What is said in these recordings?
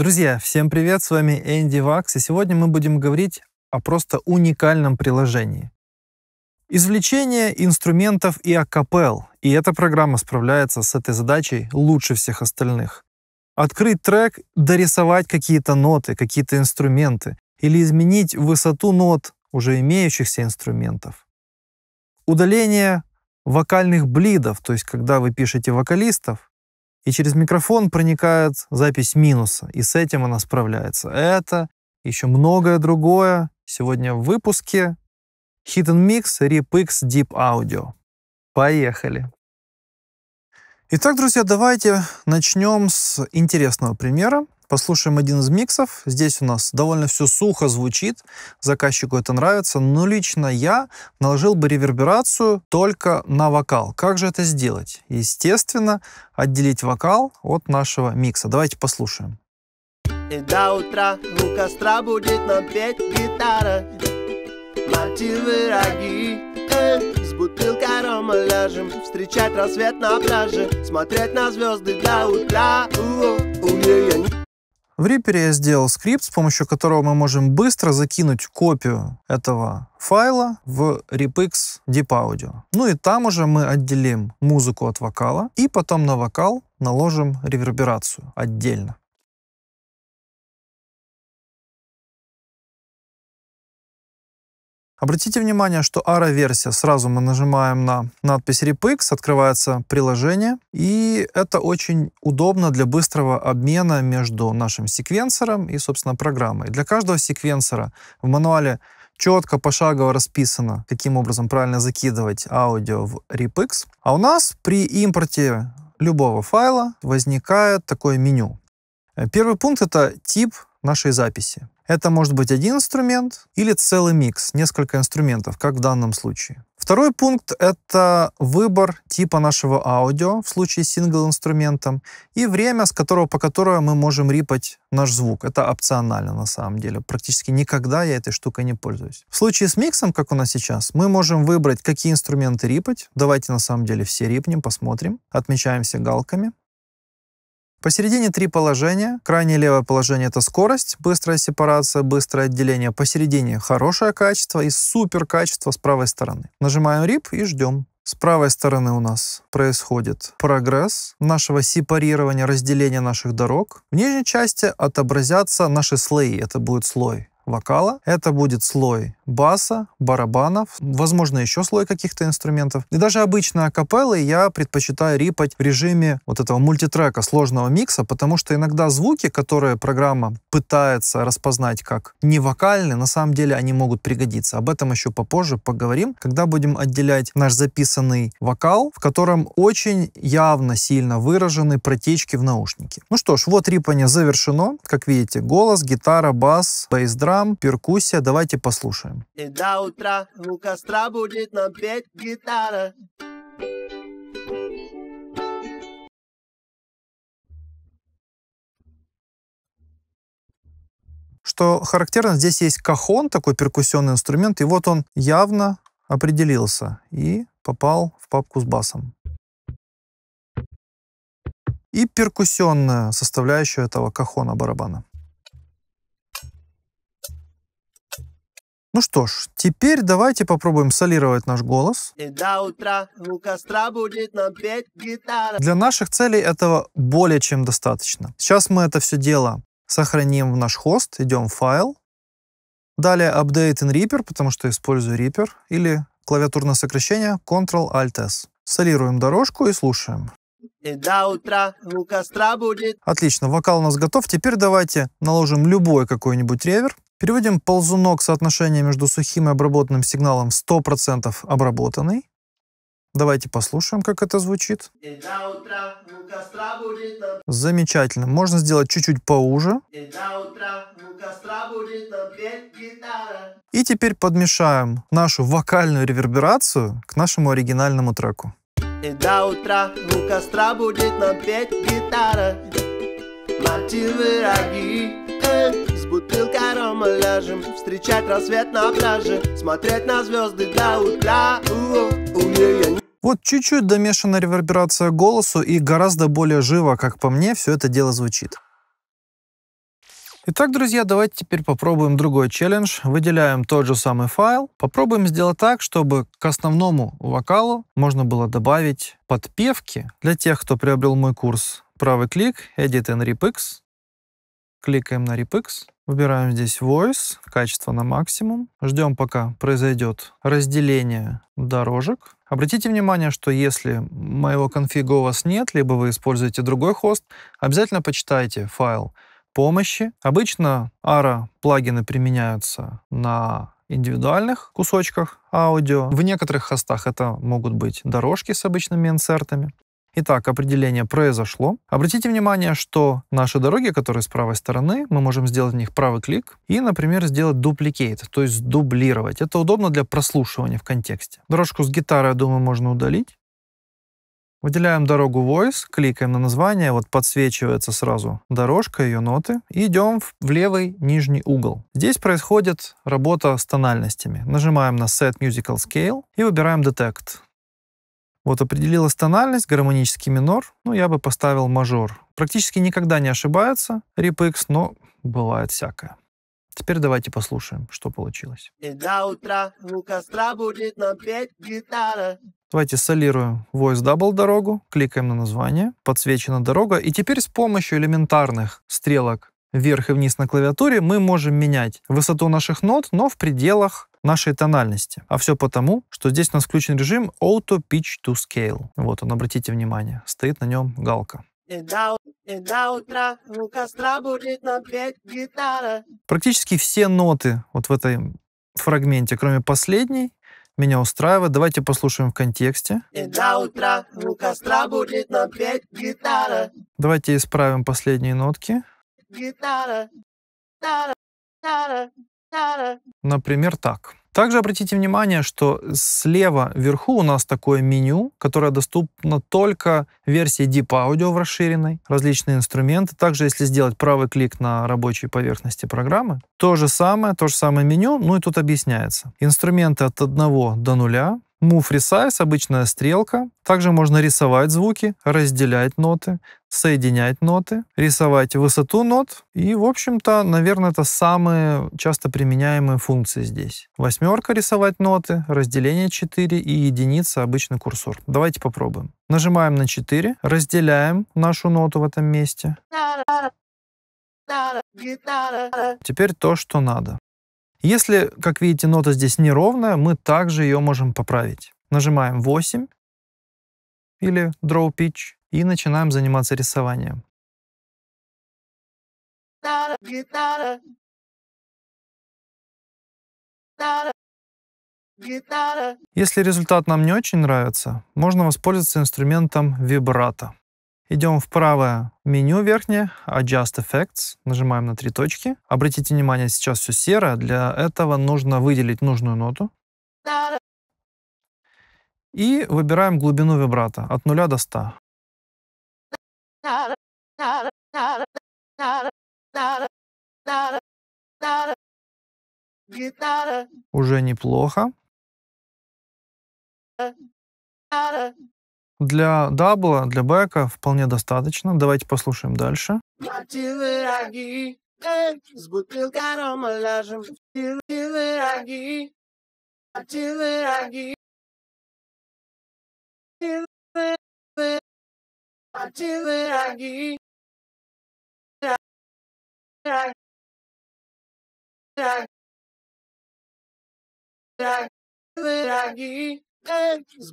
Друзья, всем привет, с вами Энди Вакс, и сегодня мы будем говорить о просто уникальном приложении. Извлечение инструментов и акапелл, и эта программа справляется с этой задачей лучше всех остальных. Открыть трек, дорисовать какие-то ноты, какие-то инструменты, или изменить высоту нот уже имеющихся инструментов. Удаление вокальных блидов, то есть когда вы пишете вокалистов, и через микрофон проникает запись минуса, и с этим она справляется. Это еще многое другое сегодня в выпуске Hidden Mix RipX Deep Audio. Поехали! Итак, друзья, давайте начнем с интересного примера. Послушаем один из миксов. Здесь у нас довольно все сухо звучит, заказчику это нравится, но лично я наложил бы реверберацию только на вокал. Как же это сделать? Естественно, отделить вокал от нашего микса. Давайте послушаем. И до утра у костра будет нам петь гитара Мотивы роги э, С бутылкой рома ляжем Встречать рассвет на пляже Смотреть на звезды до утра У-у-у, я не в Reaper я сделал скрипт, с помощью которого мы можем быстро закинуть копию этого файла в RipX Deep Audio. Ну и там уже мы отделим музыку от вокала и потом на вокал наложим реверберацию отдельно. Обратите внимание, что ARA-версия, сразу мы нажимаем на надпись RepX, открывается приложение, и это очень удобно для быстрого обмена между нашим секвенсором и, собственно, программой. Для каждого секвенсора в мануале четко пошагово расписано, каким образом правильно закидывать аудио в RepX. А у нас при импорте любого файла возникает такое меню. Э, первый пункт — это тип нашей записи. Это может быть один инструмент или целый микс, несколько инструментов, как в данном случае. Второй пункт — это выбор типа нашего аудио в случае с сингл-инструментом и время, с которого, по которому мы можем рипать наш звук. Это опционально на самом деле. Практически никогда я этой штукой не пользуюсь. В случае с миксом, как у нас сейчас, мы можем выбрать, какие инструменты рипать. Давайте на самом деле все рипнем, посмотрим. Отмечаем все галками. Посередине три положения. Крайнее левое положение – это скорость, быстрая сепарация, быстрое отделение. Посередине хорошее качество и супер качество с правой стороны. Нажимаем RIP и ждем. С правой стороны у нас происходит прогресс нашего сепарирования, разделения наших дорог. В нижней части отобразятся наши слои, это будет слой вокала. Это будет слой баса, барабанов, возможно, еще слой каких-то инструментов. И даже обычно акапеллы я предпочитаю рипать в режиме вот этого мультитрека, сложного микса, потому что иногда звуки, которые программа пытается распознать как не вокальные, на самом деле они могут пригодиться. Об этом еще попозже поговорим, когда будем отделять наш записанный вокал, в котором очень явно сильно выражены протечки в наушнике. Ну что ж, вот рипание завершено. Как видите, голос, гитара, бас, бейс-драм, храм, перкуссия. Давайте послушаем. И до утра у костра будет нам петь гитара. Что характерно, здесь есть кахон, такой перкуссионный инструмент, и вот он явно определился и попал в папку с басом. И перкуссионная составляющая этого кахона барабана. Ну что ж, теперь давайте попробуем солировать наш голос. И до утра у костра будет нам петь гитара. Для наших целей этого более чем достаточно. Сейчас мы это все дело сохраним в наш хост, идем в файл. Далее update in Reaper, потому что использую Reaper, или клавиатурное сокращение Ctrl-Alt-S. Солируем дорожку и слушаем. И до утра у костра будет. Отлично, вокал у нас готов. Теперь давайте наложим любой какой-нибудь ревер. Переводим ползунок соотношения между сухим и обработанным сигналом в 100% обработанный. Давайте послушаем, как это звучит. Замечательно. Можно сделать чуть-чуть поуже. И теперь подмешаем нашу вокальную реверберацию к нашему оригинальному треку. И до утра у костра будет нам петь гитара. Мать и враги, э, бутылкой рома ляжем Встречать рассвет на пляже Смотреть на звезды до утра вот чуть-чуть домешана реверберация голосу и гораздо более живо, как по мне, все это дело звучит. Итак, друзья, давайте теперь попробуем другой челлендж. Выделяем тот же самый файл. Попробуем сделать так, чтобы к основному вокалу можно было добавить подпевки. Для тех, кто приобрел мой курс, правый клик, Edit and RipX. Кликаем на RipX. Выбираем здесь Voice, качество на максимум. Ждем, пока произойдет разделение дорожек. Обратите внимание, что если моего конфига у вас нет, либо вы используете другой хост, обязательно почитайте файл помощи. Обычно ARA плагины применяются на индивидуальных кусочках аудио. В некоторых хостах это могут быть дорожки с обычными инсертами. Итак, определение произошло. Обратите внимание, что наши дороги, которые с правой стороны, мы можем сделать в них правый клик и, например, сделать дупликейт, то есть дублировать. Это удобно для прослушивания в контексте. Дорожку с гитарой, я думаю, можно удалить. Выделяем дорогу Voice, кликаем на название, вот подсвечивается сразу дорожка, ее ноты, и идем в левый нижний угол. Здесь происходит работа с тональностями. Нажимаем на Set Musical Scale и выбираем Detect. Вот определилась тональность, гармонический минор, ну я бы поставил мажор. Практически никогда не ошибается RipX, но бывает всякое. Теперь давайте послушаем, что получилось. И до утра у костра будет нам петь гитара. Давайте солируем Voice Double дорогу, кликаем на название, подсвечена дорога, и теперь с помощью элементарных стрелок вверх и вниз на клавиатуре мы можем менять высоту наших нот, но в пределах нашей тональности. А все потому, что здесь у нас включен режим Auto Pitch to Scale. Вот он, обратите внимание, стоит на нем галка. Э, э, Практически все ноты вот в этой фрагменте, кроме последней, меня устраивает. Давайте послушаем в контексте. И э, до утра у костра будет напеть гитара. Давайте исправим последние нотки. Гитара, гитара, гитара. Например, так. Также обратите внимание, что слева вверху у нас такое меню, которое доступно только версии Deep Audio в расширенной, различные инструменты. Также, если сделать правый клик на рабочей поверхности программы, то же самое, то же самое меню, ну и тут объясняется. Инструменты от 1 до 0, Move Resize — обычная стрелка. Также можно рисовать звуки, разделять ноты, соединять ноты, рисовать высоту нот. И, в общем-то, наверное, это самые часто применяемые функции здесь. Восьмерка — рисовать ноты, разделение 4 и единица — обычный курсор. Давайте попробуем. Нажимаем на 4, разделяем нашу ноту в этом месте. Теперь то, что надо. Если, как видите, нота здесь неровная, мы также ее можем поправить. Нажимаем 8 или Draw Pitch и начинаем заниматься рисованием. Если результат нам не очень нравится, можно воспользоваться инструментом вибрато. Идем в правое меню верхнее, Adjust Effects, нажимаем на три точки. Обратите внимание, сейчас все серо, для этого нужно выделить нужную ноту. И выбираем глубину вибрато от 0 до 100. Уже неплохо. Для дабла, для бэка вполне достаточно. Давайте послушаем дальше. Э, с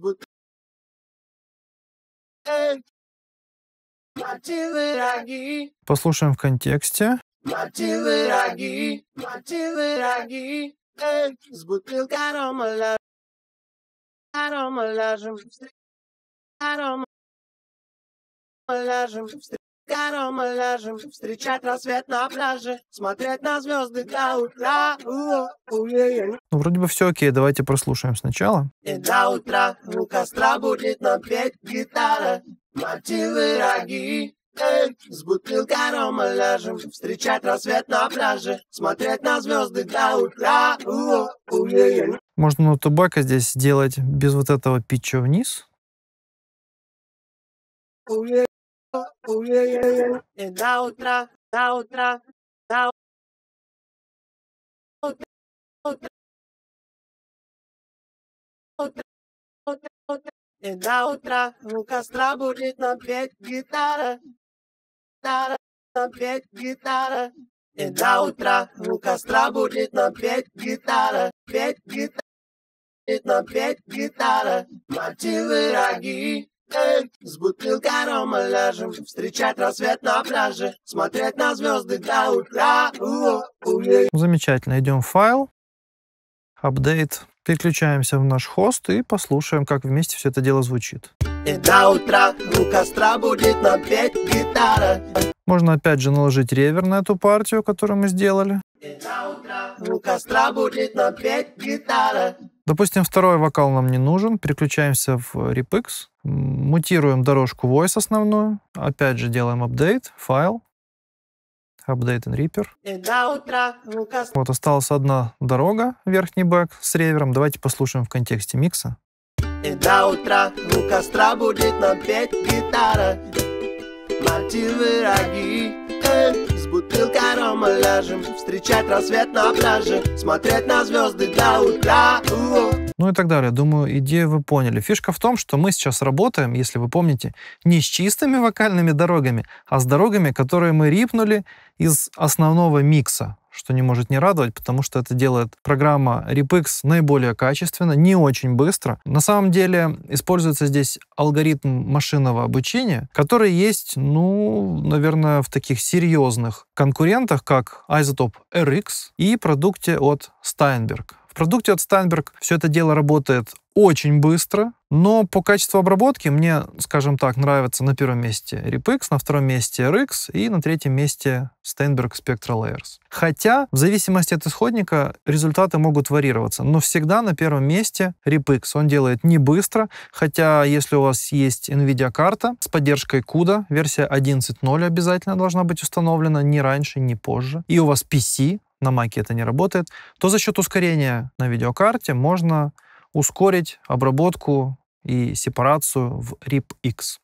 Послушаем в контексте. Э, с бутылка рома Арома ляжем. Арома ляжем котором мы ляжем, встречать рассвет на пляже, смотреть на звезды до утра. Ну, вроде бы все окей, давайте прослушаем сначала. И до утра у костра будет нам петь гитара, мотивы роги. с бутылкой мы ляжем, встречать рассвет на пляже, смотреть на звезды до утра. Можно на табака здесь сделать без вот этого питча вниз. La otra, la otra, la otra, otra, otra, otra, otra. До утра у костра будет опять гитара. Гитара, опять э, гитара. И до утра у костра будет опять гитара. Пять гитара, опять гитара. Мотивы роги с бутылкой рома ляжем Встречать рассвет на пляже Смотреть на звезды до утра ну, Замечательно, идем в файл Апдейт Переключаемся в наш хост и послушаем, как вместе все это дело звучит. И до утра у костра будет петь гитара. Можно опять же наложить ревер на эту партию, которую мы сделали. И до утра у костра будет петь гитара. Допустим, второй вокал нам не нужен. Переключаемся в RipX. Мутируем дорожку voice основную. Опять же делаем апдейт, файл. Update in Reaper. Э, вот осталась одна дорога, верхний бэк с ревером. Давайте послушаем в контексте микса. И э, до утра у костра будет нам петь гитара Мотивы роги бутылкой рома ляжем Встречать рассвет на пляже Смотреть на звезды до утра ну и так далее. Думаю, идею вы поняли. Фишка в том, что мы сейчас работаем, если вы помните, не с чистыми вокальными дорогами, а с дорогами, которые мы рипнули из основного микса что не может не радовать, потому что это делает программа RepX наиболее качественно, не очень быстро. На самом деле используется здесь алгоритм машинного обучения, который есть, ну, наверное, в таких серьезных конкурентах, как Isotope RX и продукте от Steinberg. В продукте от Steinberg все это дело работает очень быстро, но по качеству обработки мне, скажем так, нравится на первом месте RIPX, на втором месте RX и на третьем месте Steinberg Spectral Layers. Хотя, в зависимости от исходника, результаты могут варьироваться, но всегда на первом месте RIPX. Он делает не быстро, хотя если у вас есть NVIDIA карта с поддержкой CUDA, версия 11.0 обязательно должна быть установлена не раньше, не позже, и у вас PC, на Маке это не работает, то за счет ускорения на видеокарте можно ускорить обработку и сепарацию в RIP-X.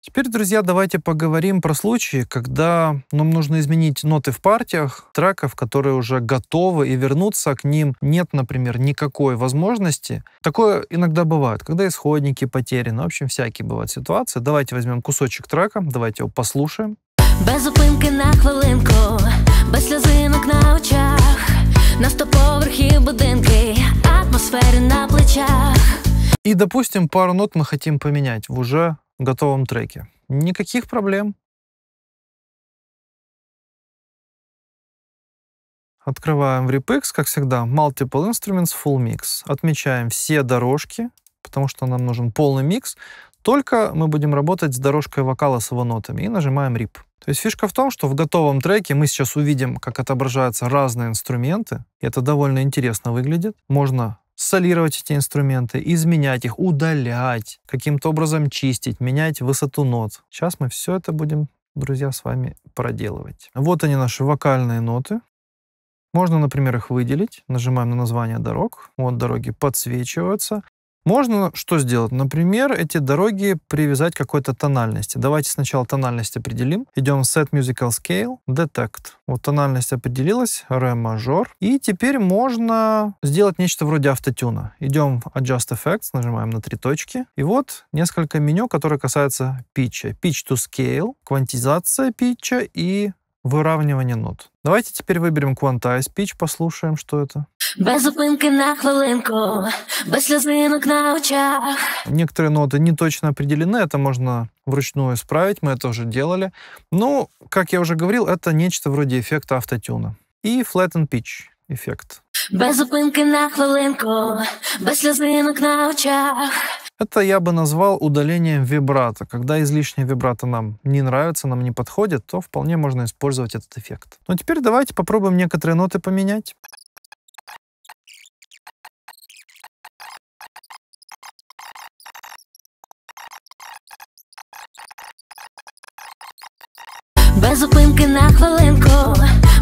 Теперь, друзья, давайте поговорим про случаи, когда нам нужно изменить ноты в партиях треков, которые уже готовы, и вернуться к ним нет, например, никакой возможности. Такое иногда бывает, когда исходники потеряны. Ну, в общем, всякие бывают ситуации. Давайте возьмем кусочек трека, давайте его послушаем. Без зупинки на хвилинку, без сльозинок на очах. На стоповерхі будинки, атмосфери на плечах. И, допустим, пару нот мы хотим поменять в уже готовом треке. Никаких проблем. Открываем в RipX, как всегда, Multiple Instruments Full Mix. Отмечаем все дорожки, потому что нам нужен полный микс только мы будем работать с дорожкой вокала с его нотами и нажимаем RIP. То есть фишка в том, что в готовом треке мы сейчас увидим, как отображаются разные инструменты. И это довольно интересно выглядит. Можно солировать эти инструменты, изменять их, удалять, каким-то образом чистить, менять высоту нот. Сейчас мы все это будем, друзья, с вами проделывать. Вот они наши вокальные ноты. Можно, например, их выделить. Нажимаем на название дорог. Вот дороги подсвечиваются. Можно что сделать? Например, эти дороги привязать к какой-то тональности. Давайте сначала тональность определим. Идем в Set Musical Scale, Detect. Вот тональность определилась, ре мажор. И теперь можно сделать нечто вроде автотюна. Идем в Adjust Effects, нажимаем на три точки. И вот несколько меню, которые касаются питча. Pitch to Scale, квантизация питча и Выравнивание нот. Давайте теперь выберем Quantize Pitch, а послушаем, что это. Без зупинки на хвилинку, без слезинок на очах. Некоторые ноты не точно определены, это можно вручную исправить, мы это уже делали. Ну, как я уже говорил, это нечто вроде эффекта автотюна. И Flatten Pitch ефект. Без зупинки на хвилинку, без слезинок на очах. Это я бы назвал удалением вибрато, Когда излишняя вибрато нам не нравится, нам не подходит, то вполне можно использовать этот эффект. Но ну, теперь давайте попробуем некоторые ноты поменять. Без зупинки на хвилинку,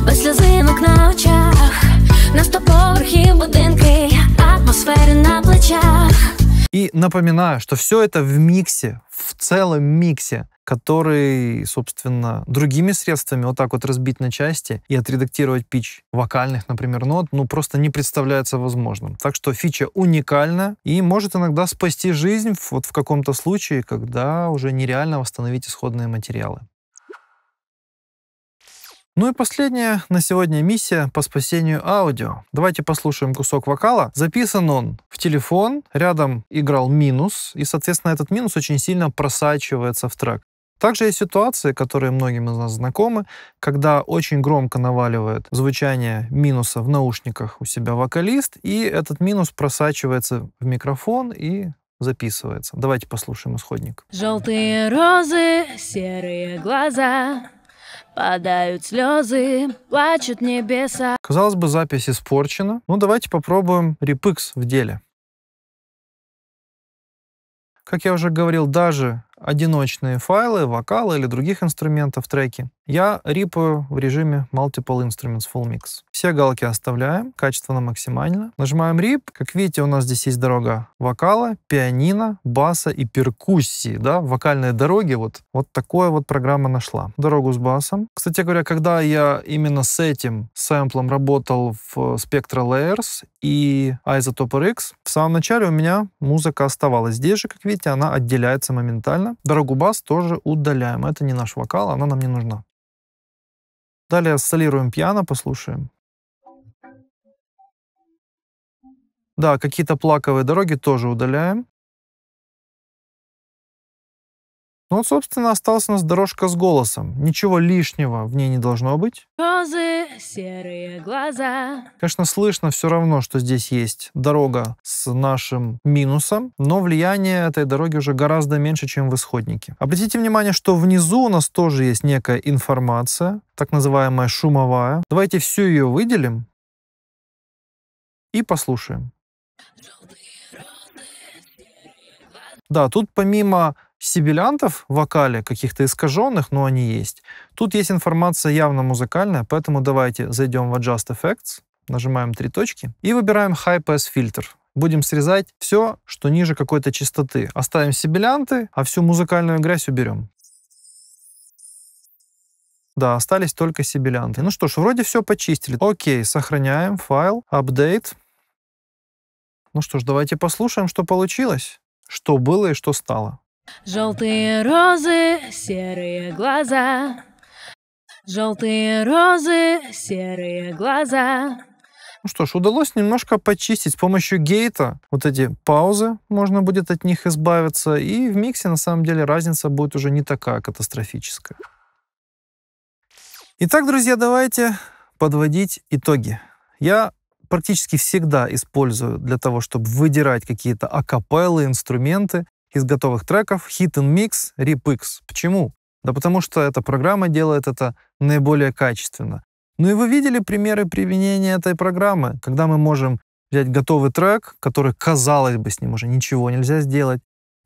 без сльозинок на очах на сто будинки, атмосфери на плечах. И напоминаю, что все это в миксе, в целом миксе, который, собственно, другими средствами вот так вот разбить на части и отредактировать пич вокальных, например, нот, ну просто не представляется возможным. Так что фича уникальна и может иногда спасти жизнь вот в каком-то случае, когда уже нереально восстановить исходные материалы. Ну и последняя на сегодня миссия по спасению аудио. Давайте послушаем кусок вокала. Записан он в телефон, рядом играл минус, и, соответственно, этот минус очень сильно просачивается в трек. Также есть ситуации, которые многим из нас знакомы, когда очень громко наваливает звучание минуса в наушниках у себя вокалист, и этот минус просачивается в микрофон и записывается. Давайте послушаем исходник. Желтые розы, серые глаза, Падают слезы, плачут небеса. Казалось бы, запись испорчена. Ну, давайте попробуем репикс в деле. Как я уже говорил, даже одиночные файлы, вокалы или других инструментов треки я рипаю в режиме Multiple Instruments Full Mix. Все галки оставляем, качество на максимально. Нажимаем рип. Как видите, у нас здесь есть дорога вокала, пианино, баса и перкуссии. Да? Вокальные дороги. Вот, вот такое вот программа нашла. Дорогу с басом. Кстати говоря, когда я именно с этим сэмплом работал в Spectra Layers и Isotope RX, в самом начале у меня музыка оставалась. Здесь же, как видите, она отделяется моментально. Дорогу бас тоже удаляем. Это не наш вокал, она нам не нужна. Далее солируем пиано, послушаем. Да, какие-то плаковые дороги тоже удаляем. Ну, вот, собственно, осталась у нас дорожка с голосом. Ничего лишнего в ней не должно быть. Козы, серые глаза. Конечно, слышно все равно, что здесь есть дорога с нашим минусом, но влияние этой дороги уже гораздо меньше, чем в исходнике. Обратите внимание, что внизу у нас тоже есть некая информация, так называемая шумовая. Давайте всю ее выделим и послушаем. Да, тут помимо сибилянтов в вокале, каких-то искаженных, но они есть. Тут есть информация явно музыкальная, поэтому давайте зайдем в Adjust Effects, нажимаем три точки и выбираем High Pass фильтр. Будем срезать все, что ниже какой-то частоты. Оставим сибилянты, а всю музыкальную грязь уберем. Да, остались только сибилянты. Ну что ж, вроде все почистили. Окей, сохраняем файл, апдейт. Ну что ж, давайте послушаем, что получилось, что было и что стало. Желтые розы, серые глаза. Желтые розы, серые глаза. Ну что ж, удалось немножко почистить с помощью гейта. Вот эти паузы можно будет от них избавиться. И в миксе, на самом деле, разница будет уже не такая катастрофическая. Итак, друзья, давайте подводить итоги. Я практически всегда использую для того, чтобы выдирать какие-то акапеллы, инструменты из готовых треков, Hit and Mix, RipX. Почему? Да потому что эта программа делает это наиболее качественно. Ну и вы видели примеры применения этой программы, когда мы можем взять готовый трек, который, казалось бы, с ним уже ничего нельзя сделать,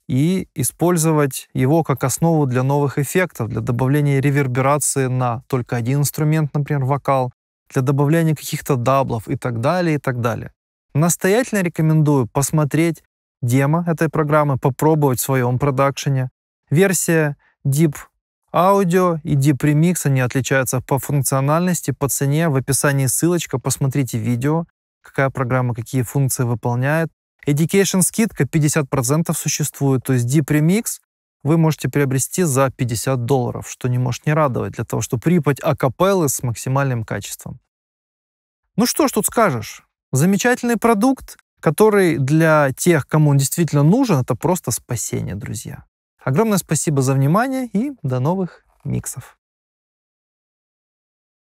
и использовать его как основу для новых эффектов, для добавления реверберации на только один инструмент, например, вокал, для добавления каких-то даблов и так далее, и так далее. Настоятельно рекомендую посмотреть демо этой программы, попробовать в своем продакшене. Версия Deep Audio и Deep Remix, они отличаются по функциональности, по цене. В описании ссылочка, посмотрите видео, какая программа, какие функции выполняет. Education скидка 50% существует, то есть Deep Remix вы можете приобрести за 50 долларов, что не может не радовать, для того, чтобы рипать акапеллы с максимальным качеством. Ну что ж тут скажешь? Замечательный продукт, который для тех, кому он действительно нужен, это просто спасение, друзья. Огромное спасибо за внимание и до новых миксов.